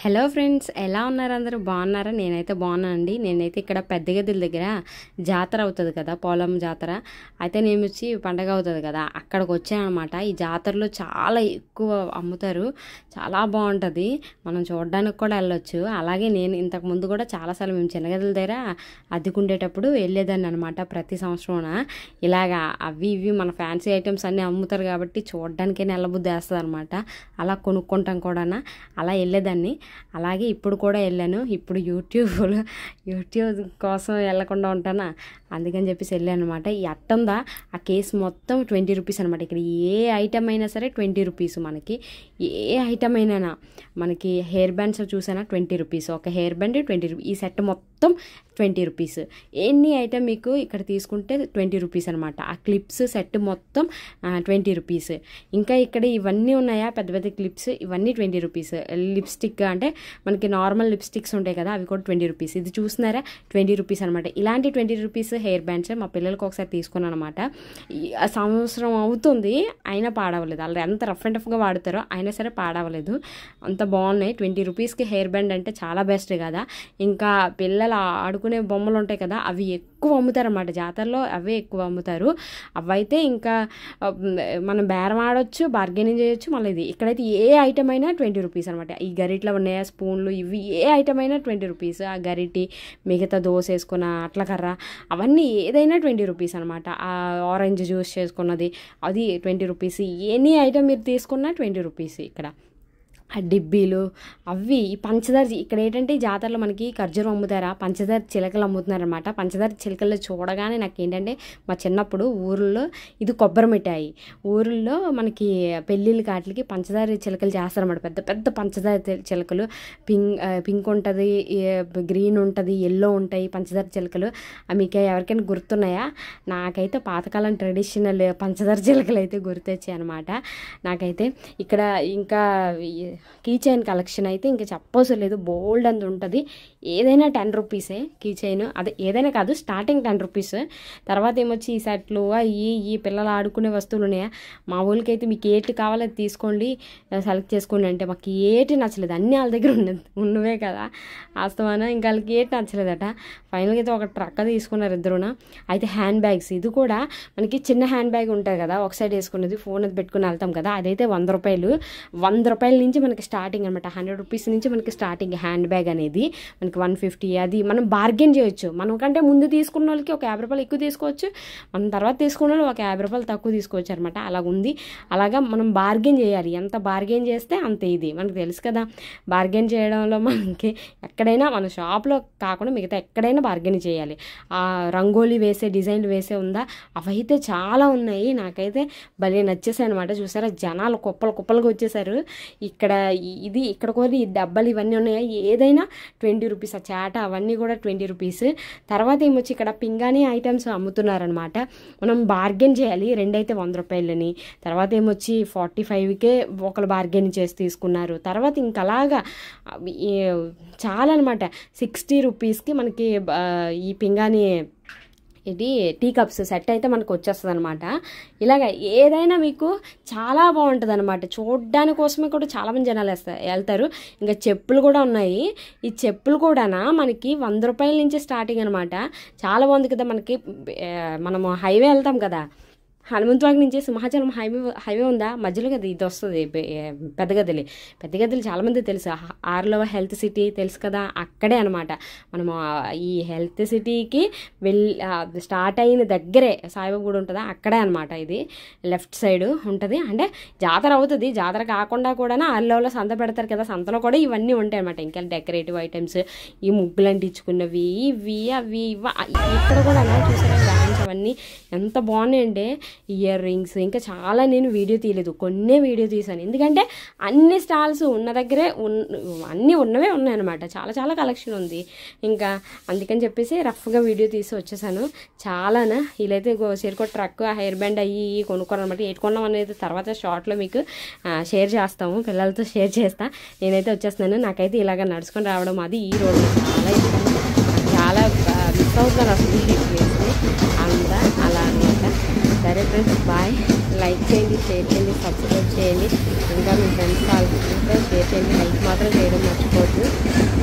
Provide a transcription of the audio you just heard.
hello friends ఎలా ఉన్నారు అందరూ బాగున్నారా నేనైతే బాగున్నానండి నేనైతే ఇక్కడ పెద్ద గదుల దగ్గర జాతర అవుతుంది కదా పొలం జాతర అయితే నేను వచ్చి పండగ అవుతుంది కదా అక్కడికి వచ్చానమాట ఈ జాతరలో చాలా ఎక్కువ అమ్ముతారు చాలా బాగుంటుంది మనం చూడడానికి కూడా వెళ్ళొచ్చు అలాగే నేను ఇంతకుముందు కూడా చాలాసార్లు మేము చిన్న గదుల దగ్గర అద్దెకుండేటప్పుడు వెళ్ళేదాన్ని అనమాట ప్రతి సంవత్సరం ఇలాగా అవి ఇవి మన ఫ్యాన్సీ ఐటమ్స్ అన్నీ అమ్ముతారు కాబట్టి చూడడానికే నెలబుద్ధి వేస్తుంది అనమాట అలా కొనుక్కుంటాం కూడా అలా వెళ్ళేదాన్ని అలాగే ఇప్పుడు కూడా వెళ్ళాను ఇప్పుడు యూట్యూబ్లో యూట్యూబ్ కోసం వెళ్ళకుండా ఉంటానా అందుకని చెప్పేసి వెళ్ళాను అనమాట ఈ అట్టందా ఆ కేసు మొత్తం ట్వంటీ రూపీస్ అనమాట ఇక్కడ ఏ ఐటమ్ అయినా సరే ట్వంటీ రూపీస్ మనకి ఏ ఐటమ్ అయినా మనకి హెయిర్ బ్యాండ్స్ చూసానా ట్వంటీ రూపీస్ ఒక హెయిర్ బ్యాండ్ ట్వంటీ రూపీస్ ఈ సెట్ మొత్తం ట్వంటీ రూపీస్ ఎన్ని ఐటమ్ మీకు ఇక్కడ తీసుకుంటే ట్వంటీ రూపీస్ అనమాట ఆ క్లిప్స్ సెట్ మొత్తం ట్వంటీ రూపీస్ ఇంకా ఇక్కడ ఇవన్నీ ఉన్నాయా పెద్ద పెద్ద క్లిప్స్ ఇవన్నీ ట్వంటీ రూపీస్ లిప్స్టిక్ అంటే మనకి నార్మల్ లిప్స్టిక్స్ ఉంటాయి కదా అవి కూడా ట్వంటీ రూపీస్ ఇది చూస్తున్నారా ట్వంటీ రూపీస్ అనమాట ఇలాంటి ట్వంటీ రూపీస్ హెయిర్ బ్యాండ్స్ మా పిల్లలకి ఒకసారి తీసుకున్నాను అనమాట సంవత్సరం అవుతుంది అయినా పాడవలేదు వాళ్ళు ఎంత రఫ్ అండ్ రఫ్గా వాడతారో అయినా సరే పాడవలేదు అంత బాగున్నాయి ట్వంటీ రూపీస్కి హెయిర్ బ్యాండ్ అంటే చాలా బెస్ట్ కదా ఇంకా పిల్లలు ఆడుకునే బొమ్మలు ఉంటాయి కదా అవి ఎక్కువ అమ్ముతారు అన్నమాట జాతరలో అవే ఎక్కువ అమ్ముతారు అవైతే ఇంకా మనం బేరం ఆడొచ్చు బార్గెనింగ్ చేయొచ్చు మళ్ళీ ఇది ఇక్కడైతే ఏ ఐటమ్ అయినా ట్వంటీ రూపీస్ అనమాట ఈ గరిట్లో ఉన్న నూనె స్పూన్లు ఇవి ఏ ఐటమ్ అయినా ట్వంటీ రూపీస్ ఆ గరిటి మిగతా దోశ వేసుకున్న అట్ల కర్ర అవన్నీ ఏదైనా ట్వంటీ రూపీస్ అనమాట ఆ ఆరెంజ్ జ్యూస్ చేసుకున్నది అది ట్వంటీ రూపీస్ ఎనీ ఐటమ్ మీరు తీసుకున్నా ట్వంటీ రూపీస్ ఇక్కడ డిబ్బీలు అవి పంచదార ఇక్కడ ఏంటంటే జాతరలో మనకి ఖర్జూరం అమ్ముతారా పంచదార చిలకలు అమ్ముతున్నారనమాట పంచదార చిలకలు చూడగానే నాకు ఏంటంటే మా చిన్నప్పుడు ఊర్లో ఇది కొబ్బరి మిఠాయి ఊర్లో మనకి పెళ్ళిళ్ళ కాటికి పంచదార చిలకలు చేస్తారన్నమాట పెద్ద పెద్ద పంచదార చిలకలు పింక్ పింక్ ఉంటుంది గ్రీన్ ఉంటుంది ఎల్లో ఉంటాయి పంచదార చిలకలు మీకు ఎవరికైనా గుర్తున్నాయా నాకైతే పాతకాలం ట్రెడిషనల్ పంచదార చిలకలు అయితే గుర్తొచ్చాయి అనమాట నాకైతే ఇక్కడ ఇంకా కీ చైన్ కలెక్షన్ అయితే ఇంకా చెప్పవసరం లేదు బోల్డ్ అంత ఉంటుంది ఏదైనా టెన్ రూపీసే కీ చైన్ అది ఏదైనా కాదు స్టార్టింగ్ టెన్ రూపీస్ తర్వాత ఏమొచ్చి ఈ సెట్లు ఈ ఈ పిల్లలు ఆడుకునే వస్తువులు ఉన్నాయా మా ఊళ్ళకైతే మీకు ఏటి కావాలో తీసుకోండి సెలెక్ట్ చేసుకోండి అంటే మాకు ఏటి నచ్చలేదు అన్నీ వాళ్ళ దగ్గర ఉన్న ఉన్నవే కదా వాస్తవాన ఇంకా వాళ్ళకి ఏటి నచ్చలేదట ఫైనల్గా అయితే ఒక ట్రక్ తీసుకున్నారు ఇద్దరున అయితే హ్యాండ్ బ్యాగ్స్ ఇది కూడా మనకి చిన్న హ్యాండ్ బ్యాగ్ ఉంటుంది కదా ఒక సైడ్ వేసుకున్నది ఫోన్ అది పెట్టుకుని వెళ్తాం కదా అదైతే వంద రూపాయలు వంద రూపాయల నుంచి మనకి స్టార్టింగ్ అనమాట హండ్రెడ్ రూపీస్ నుంచి మనకి స్టార్టింగ్ హ్యాండ్ బ్యాగ్ అనేది మనకి వన్ ఫిఫ్టీ అది మనం బార్గెన్ చేయొచ్చు మనం కంటే ముందు తీసుకున్న వాళ్ళకి ఒక యాభై రూపాయలు ఎక్కువ తీసుకోవచ్చు మనం తర్వాత తీసుకున్న వాళ్ళు ఒక యాభై రూపాయలు తక్కువ తీసుకోవచ్చు అనమాట ఉంది అలాగా మనం బార్గెన్ చేయాలి ఎంత బార్గెన్ చేస్తే అంత ఇది మనకు తెలుసు కదా బార్గెన్ చేయడంలో మనకి ఎక్కడైనా మన షాప్లో కాకుండా మిగతా ఎక్కడైనా బార్గెన్ చేయాలి ఆ రంగోలీ వేసే డిజైన్లు వేసే ఉందా అవైతే చాలా ఉన్నాయి నాకైతే భలే నచ్చేసాయి అనమాట చూసారా జనాలు కుప్పలు కుప్పలుగా వచ్చేసారు ఇక్కడ ఇది ఇక్కడ కూడా ఈ డబ్బాలు ఇవన్నీ ఉన్నాయి ఏదైనా ట్వంటీ రూపీస్ ఆ చాట అవన్నీ కూడా ట్వంటీ రూపీస్ తర్వాత ఏమొచ్చి ఇక్కడ పింగాణి ఐటమ్స్ అమ్ముతున్నారనమాట మనం బార్గెన్ చేయాలి రెండైతే వంద రూపాయలని తర్వాత ఏమొచ్చి ఫార్టీ ఫైవ్కే ఒకళ్ళు బార్గెన్ చేసి తీసుకున్నారు తర్వాత ఇంకలాగా చాలా అనమాట సిక్స్టీ రూపీస్కి మనకి ఈ పింగాణి ఇది టీ కప్స్ సెట్ అయితే మనకు వచ్చేస్తుంది అనమాట ఇలాగ ఏదైనా మీకు చాలా బాగుంటుంది అనమాట కోసమే కూడా చాలామంది జనాలు వేస్తారు వెళ్తారు ఇంకా చెప్పులు కూడా ఉన్నాయి ఈ చెప్పులు కూడా మనకి వంద రూపాయల నుంచి స్టార్టింగ్ అనమాట చాలా బాగుంది కదా మనకి మనము హైవే వెళ్తాం కదా హనుమంతవాగ్ నుంచి సింహాచలం హైవే హైవే ఉందా మధ్యలో కదా ఇది వస్తుంది పెద్ద గదిలి పెద్ద గదిలు చాలామంది తెలుసు ఆర్లవ హెల్త్ సిటీ తెలుసు కదా అక్కడే అనమాట మనము ఈ హెల్త్ సిటీకి వెళ్ళి స్టార్ట్ అయిన దగ్గరే సాయిబాబు గుడి ఉంటుందా అక్కడే అనమాట ఇది లెఫ్ట్ సైడ్ ఉంటుంది అంటే జాతర అవుతుంది జాతర కాకుండా కూడా ఆర్లవలో సంత పెడతారు కదా సంతలో కూడా ఇవన్నీ ఉంటాయి అనమాట ఇంకా డెకరేటివ్ ఐటమ్స్ ఈ ముగ్గులు అంటించుకున్నవి ఇవి అవి ఇవ్వ ఇక్కడ కూడా అలా చూసారా అవన్నీ ఎంత బాగున్నాయండి ఇయర్ రింగ్స్ ఇంకా చాలా నేను వీడియో తీయలేదు కొన్నే వీడియో తీశాను ఎందుకంటే అన్ని స్టాల్స్ ఉన్న దగ్గరే అన్నీ ఉన్నవే ఉన్నాయన్నమాట చాలా చాలా కలెక్షన్ ఉంది ఇంకా అందుకని చెప్పేసి రఫ్గా వీడియో తీసి వచ్చేసాను చాలానా వీలైతే చీరకో ట్రక్ హెయిర్ బ్యాండ్ అయ్యి కొనుక్కోరు అనమాట ఏటుకున్నాం అనేది తర్వాత షార్ట్లో మీకు షేర్ చేస్తాము పిల్లలతో షేర్ చేస్తా నేనైతే వచ్చేస్తున్నాను నాకైతే ఇలాగ నడుచుకొని రావడం అది ఈ రోజు చాలా చాలా మిస్ అవుతున్నారు అసలు ఉందా అలా అనమాట సరే ఫ్రెండ్స్ బాయ్ లైక్ చేయండి షేర్ చేయండి సబ్స్క్రైబ్ చేయండి ఇంకా మీ ఫ్రెండ్స్ ఉంటే షేర్ చేయండి లైక్ మాత్రం చేయడం మర్చిపోవద్దు